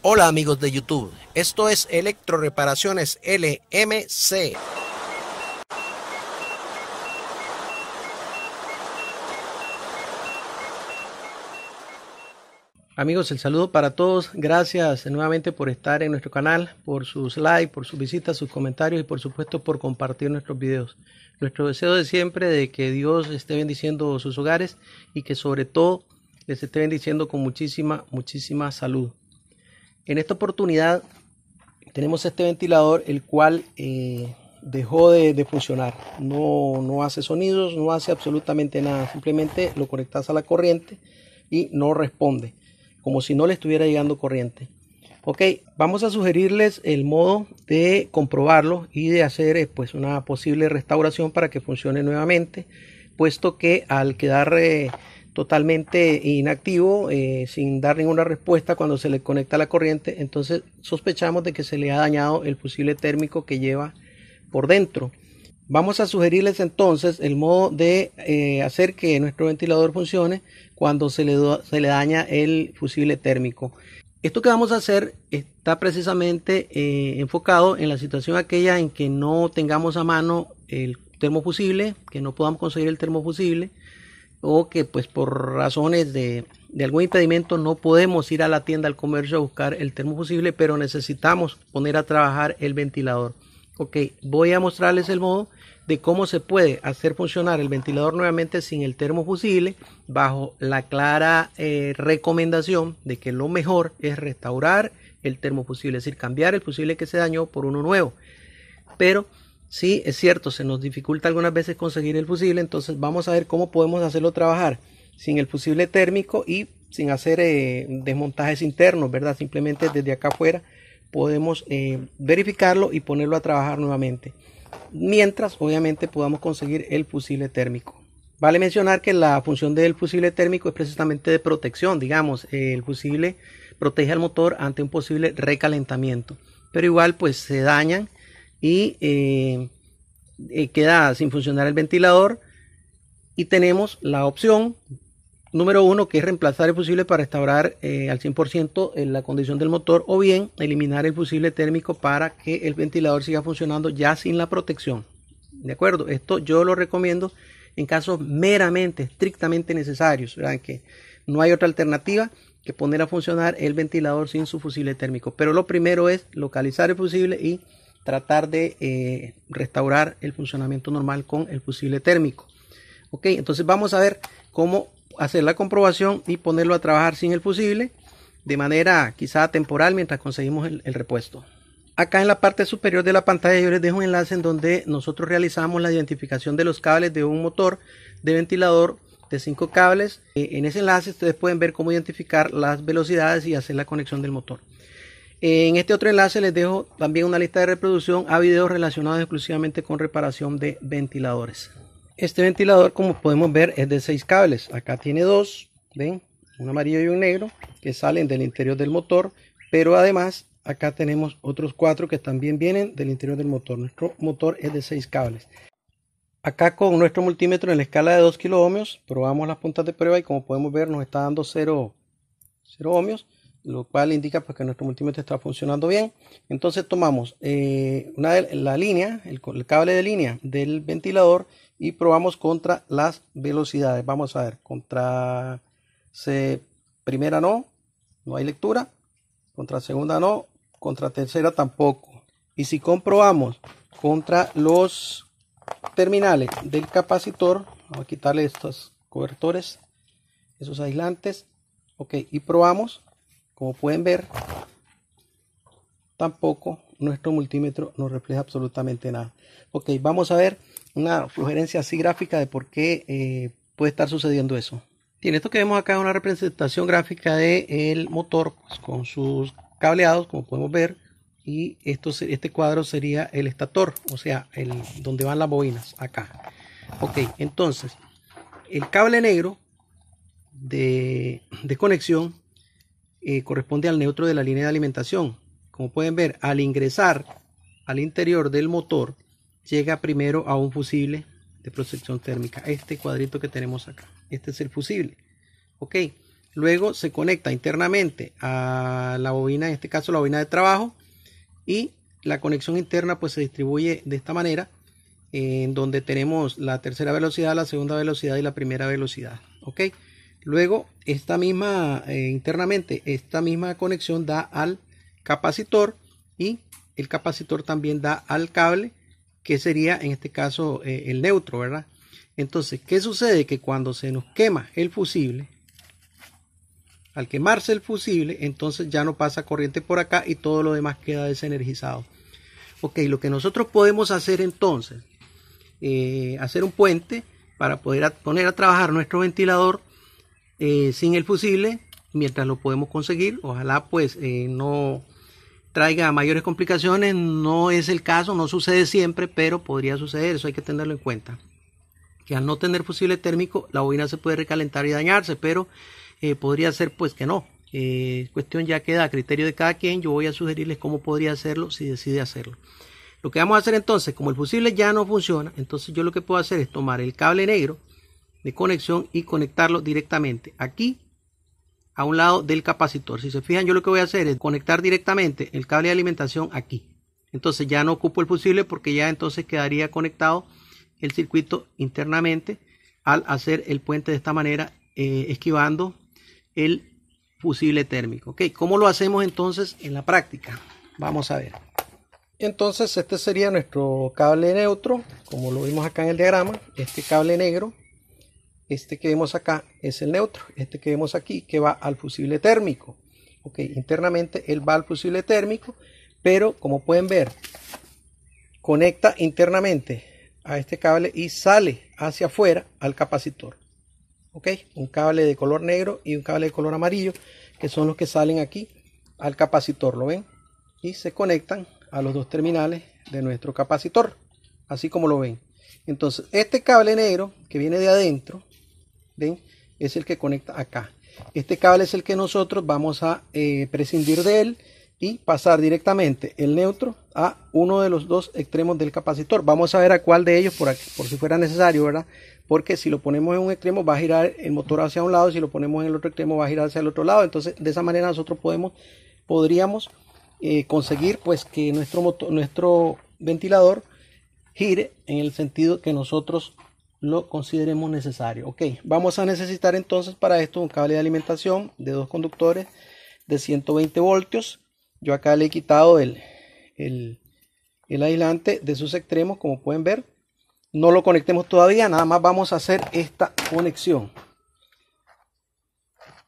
Hola amigos de YouTube, esto es Electro Reparaciones LMC. Amigos, el saludo para todos. Gracias nuevamente por estar en nuestro canal, por sus likes, por sus visitas, sus comentarios y por supuesto por compartir nuestros videos. Nuestro deseo de siempre de que Dios esté bendiciendo sus hogares y que sobre todo les esté bendiciendo con muchísima, muchísima salud. En esta oportunidad tenemos este ventilador el cual eh, dejó de, funcionar. No, no, hace sonidos, no hace absolutamente nada. Simplemente lo conectas a la corriente y no responde. Como si no le estuviera llegando corriente. Ok, vamos a sugerirles el modo de comprobarlo y de hacer eh, pues, una posible restauración para que funcione nuevamente. Puesto que al quedar... Eh, totalmente inactivo, eh, sin dar ninguna respuesta cuando se le conecta la corriente, entonces sospechamos de que se le ha dañado el fusible térmico que lleva por dentro. Vamos a sugerirles entonces el modo de eh, hacer que nuestro ventilador funcione cuando se le, daña el fusible térmico. Esto que vamos a hacer está precisamente eh, enfocado en la situación aquella en que no tengamos a mano el termofusible, que no podamos conseguir el termofusible, o que pues por razones de, de algún impedimento no podemos ir a la tienda al comercio a buscar el termofusible, pero necesitamos poner a trabajar el ventilador. Ok, voy a mostrarles el modo de cómo se puede hacer funcionar el ventilador nuevamente sin el termofusible bajo la clara eh, recomendación de que lo mejor es restaurar el termofusible, es decir, cambiar el fusible que se dañó por uno nuevo. Pero Sí, es cierto, se nos dificulta algunas veces conseguir el fusible, entonces vamos a ver cómo podemos hacerlo trabajar sin el fusible térmico y sin hacer eh, desmontajes internos, ¿verdad? Simplemente desde acá afuera podemos eh, verificarlo y ponerlo a trabajar nuevamente. Mientras, obviamente, podamos conseguir el fusible térmico. Vale mencionar que la función del fusible térmico es precisamente de protección, digamos, eh, el fusible protege al motor ante un posible recalentamiento, pero igual pues se dañan y eh, eh, queda sin funcionar el ventilador y tenemos la opción número uno que es reemplazar el fusible para restaurar eh, al 100% la condición del motor o bien eliminar el fusible térmico para que el ventilador siga funcionando ya sin la protección. ¿De acuerdo? Esto yo lo recomiendo en casos meramente, estrictamente necesarios, Que no hay otra alternativa que poner a funcionar el ventilador sin su fusible térmico. Pero lo primero es localizar el fusible y tratar de eh, restaurar el funcionamiento normal con el fusible térmico. Ok, entonces vamos a ver cómo hacer la comprobación y ponerlo a trabajar sin el fusible de manera quizá temporal mientras conseguimos el, el repuesto. Acá en la parte superior de la pantalla yo les dejo un enlace en donde nosotros realizamos la identificación de los cables de un motor de ventilador de 5 cables. Eh, en ese enlace ustedes pueden ver cómo identificar las velocidades y hacer la conexión del motor. En este otro enlace les dejo también una lista de reproducción a videos relacionados exclusivamente con reparación de ventiladores. Este ventilador, como podemos ver, es de 6 cables. Acá tiene dos, ¿ven? Un amarillo y un negro que salen del interior del motor, pero además acá tenemos otros cuatro que también vienen del interior del motor. Nuestro motor es de 6 cables. Acá con nuestro multímetro en la escala de 2 kilo probamos las puntas de prueba y como podemos ver nos está dando 0 ohmios lo cual indica pues, que nuestro multímetro está funcionando bien. Entonces tomamos eh, una la línea, el, cable de línea del ventilador y probamos contra las velocidades. Vamos a ver, contra primera no, no hay lectura, contra segunda no, contra tercera tampoco. Y si comprobamos contra los terminales del capacitor, vamos a quitarle estos cobertores, esos aislantes, ok, y probamos como pueden ver, tampoco nuestro multímetro nos refleja absolutamente nada. Ok, vamos a ver una sugerencia así gráfica de por qué eh, puede estar sucediendo eso. Bien, esto que vemos acá es una representación gráfica del motor con sus cableados, como podemos ver. Y esto, este cuadro sería el estator, o sea, el, donde van las bobinas, acá. Ok, entonces, el cable negro de, de conexión eh, corresponde al neutro de la línea de alimentación. Como pueden ver, al ingresar al interior del motor, llega primero a un fusible de protección térmica. Este cuadrito que tenemos acá. Este es el fusible. Ok. Luego se conecta internamente a la bobina, en este caso la bobina de trabajo. Y la conexión interna pues se distribuye de esta manera. En donde tenemos la tercera velocidad, la segunda velocidad y la primera velocidad. Ok. Luego, esta misma, eh, internamente, esta misma conexión da al capacitor y el capacitor también da al cable, que sería en este caso eh, el neutro, ¿verdad? Entonces, ¿qué sucede? Que cuando se nos quema el fusible, al quemarse el fusible, entonces ya no pasa corriente por acá y todo lo demás queda desenergizado. Ok, lo que nosotros podemos hacer entonces, eh, hacer un puente para poder poner a trabajar nuestro ventilador eh, sin el fusible mientras lo podemos conseguir. Ojalá pues eh, no traiga mayores complicaciones. No es el caso, no sucede siempre, pero podría suceder. Eso hay que tenerlo en cuenta. Que al no tener fusible térmico, la bobina se puede recalentar y dañarse, pero eh, podría ser pues que no. cuestión ya queda a criterio de cada quien. Yo voy a sugerirles cómo podría hacerlo si decide hacerlo. Lo que vamos a hacer entonces, como el fusible ya no funciona, entonces yo lo que puedo hacer es tomar el cable negro conexión y conectarlo directamente aquí a un lado del capacitor. Si se fijan, yo lo que voy a hacer es conectar directamente el cable de alimentación aquí. Entonces ya no ocupo el fusible porque ya entonces quedaría conectado el circuito internamente al hacer el puente de esta manera, eh, esquivando el fusible térmico. Ok, ¿cómo lo hacemos entonces en la práctica? Vamos a ver. Entonces este sería nuestro cable neutro, como lo vimos acá en el diagrama, este cable negro este que vemos acá es el neutro, este que vemos aquí que va al fusible térmico. Ok, internamente él va al fusible térmico, pero como pueden ver, conecta internamente a este cable y sale hacia afuera al capacitor. Ok, un cable de color negro y un cable de color amarillo que son los que salen aquí al capacitor, ¿lo ven? Y se conectan a los dos terminales de nuestro capacitor, así como lo ven. Entonces, este cable negro que viene de adentro es el que conecta acá. Este cable es el que nosotros vamos a eh, prescindir de él y pasar directamente el neutro a uno de los dos extremos del capacitor. Vamos a ver a cuál de ellos por aquí, por si fuera necesario, ¿verdad? Porque si lo ponemos en un extremo va a girar el motor hacia un lado, si lo ponemos en el otro extremo va a girar hacia el otro lado. Entonces, de esa manera nosotros podemos podríamos eh, conseguir pues que nuestro motor, nuestro ventilador gire en el sentido que nosotros lo consideremos necesario. Ok, vamos a necesitar entonces para esto un cable de alimentación de dos conductores de 120 voltios. Yo acá le he quitado el, el, aislante de sus extremos, como pueden ver. No lo conectemos todavía, nada más vamos a hacer esta conexión.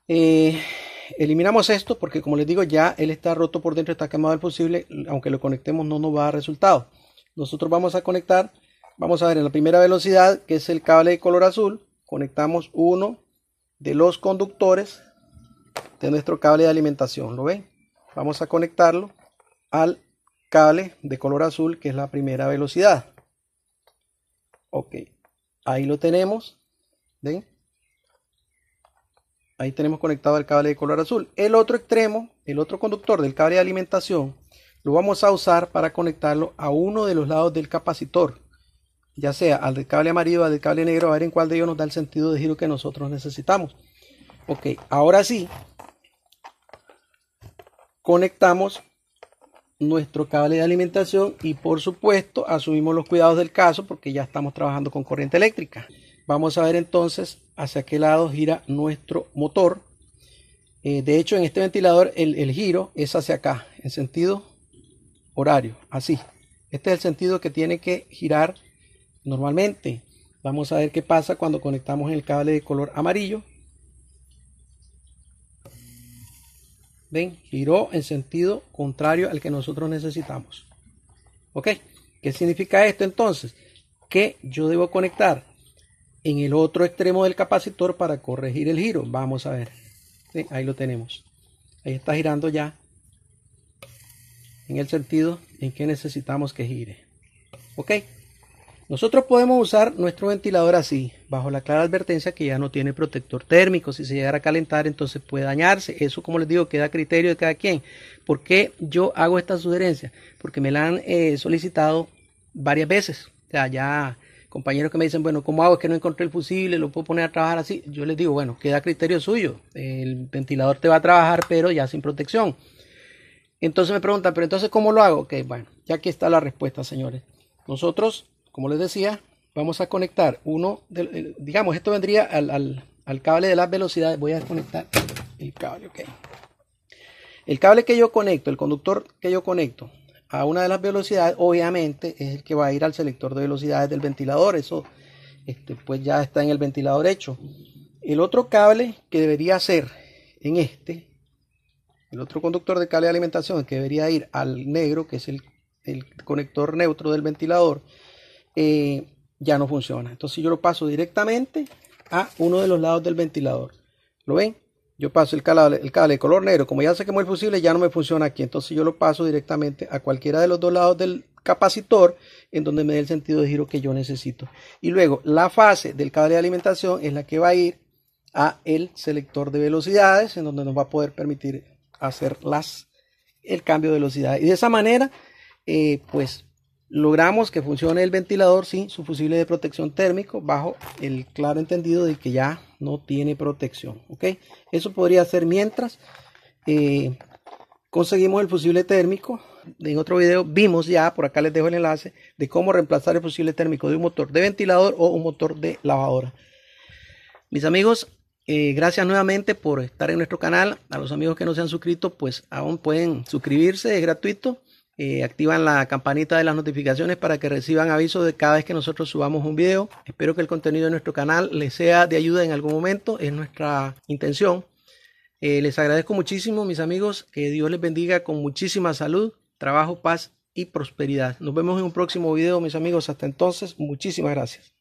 Eh, eliminamos esto porque como les digo ya él está roto por dentro, está quemado el posible, aunque lo conectemos no nos va a dar resultado. Nosotros vamos a conectar Vamos a ver en la primera velocidad, que es el cable de color azul, conectamos uno de los conductores de nuestro cable de alimentación. ¿Lo ven? Vamos a conectarlo al cable de color azul, que es la primera velocidad. Ok, ahí lo tenemos. ¿Ven? Ahí tenemos conectado el cable de color azul. El otro extremo, el otro conductor del cable de alimentación, lo vamos a usar para conectarlo a uno de los lados del capacitor ya sea al del cable amarillo o al del cable negro, a ver en cuál de ellos nos da el sentido de giro que nosotros necesitamos. Ok, ahora sí, conectamos nuestro cable de alimentación y por supuesto asumimos los cuidados del caso porque ya estamos trabajando con corriente eléctrica. Vamos a ver entonces hacia qué lado gira nuestro motor. Eh, de hecho en este ventilador el, el giro es hacia acá, en sentido horario, así. Este es el sentido que tiene que girar normalmente. Vamos a ver qué pasa cuando conectamos el cable de color amarillo. ¿Ven? Giró en sentido contrario al que nosotros necesitamos. ¿Ok? ¿Qué significa esto entonces? Que yo debo conectar en el otro extremo del capacitor para corregir el giro. Vamos a ver. Ahí lo tenemos. Ahí está girando ya en el sentido en que necesitamos que gire. ¿Ok? Nosotros podemos usar nuestro ventilador así, bajo la clara advertencia que ya no tiene protector térmico. Si se llegara a calentar, entonces puede dañarse. Eso, como les digo, queda a criterio de cada quien. ¿Por qué yo hago esta sugerencia? Porque me la han eh, solicitado varias veces. O sea, ya compañeros que me dicen, bueno, ¿cómo hago? Es que no encontré el fusible, lo puedo poner a trabajar así. Yo les digo, bueno, queda a criterio suyo. El ventilador te va a trabajar, pero ya sin protección. Entonces me preguntan, pero entonces, ¿cómo lo hago? Que bueno, ya aquí está la respuesta, señores. Nosotros como les decía, vamos a conectar uno, digamos, esto vendría al, cable de las velocidades. Voy a desconectar el cable, ok. El cable que yo conecto, el conductor que yo conecto a una de las velocidades, obviamente es el que va a ir al selector de velocidades del ventilador. Eso, este, pues ya está en el ventilador hecho. El otro cable que debería ser en este, el otro conductor de cable de alimentación que debería ir al negro, que es el, el conector neutro del ventilador, eh, ya no funciona. Entonces yo lo paso directamente a uno de los lados del ventilador. ¿Lo ven? Yo paso el cable, el cable de color negro. Como ya se quemó el fusible, ya no me funciona aquí. Entonces yo lo paso directamente a cualquiera de los dos lados del capacitor en donde me dé el sentido de giro que yo necesito. Y luego la fase del cable de alimentación es la que va a ir a el selector de velocidades en donde nos va a poder permitir hacer las, el cambio de velocidad. Y de esa manera, eh, pues Logramos que funcione el ventilador sin su fusible de protección térmico bajo el claro entendido de que ya no tiene protección. ¿ok? Eso podría ser mientras eh, conseguimos el fusible térmico. En otro video vimos ya, por acá les dejo el enlace, de cómo reemplazar el fusible térmico de un motor de ventilador o un motor de lavadora. Mis amigos, eh, gracias nuevamente por estar en nuestro canal. A los amigos que no se han suscrito, pues aún pueden suscribirse, es gratuito. Eh, activan la campanita de las notificaciones para que reciban avisos de cada vez que nosotros subamos un video. Espero que el contenido de nuestro canal les sea de ayuda en algún momento, es nuestra intención. Eh, les agradezco muchísimo, mis amigos, que Dios les bendiga con muchísima salud, trabajo, paz y prosperidad. Nos vemos en un próximo video, mis amigos. Hasta entonces, muchísimas gracias.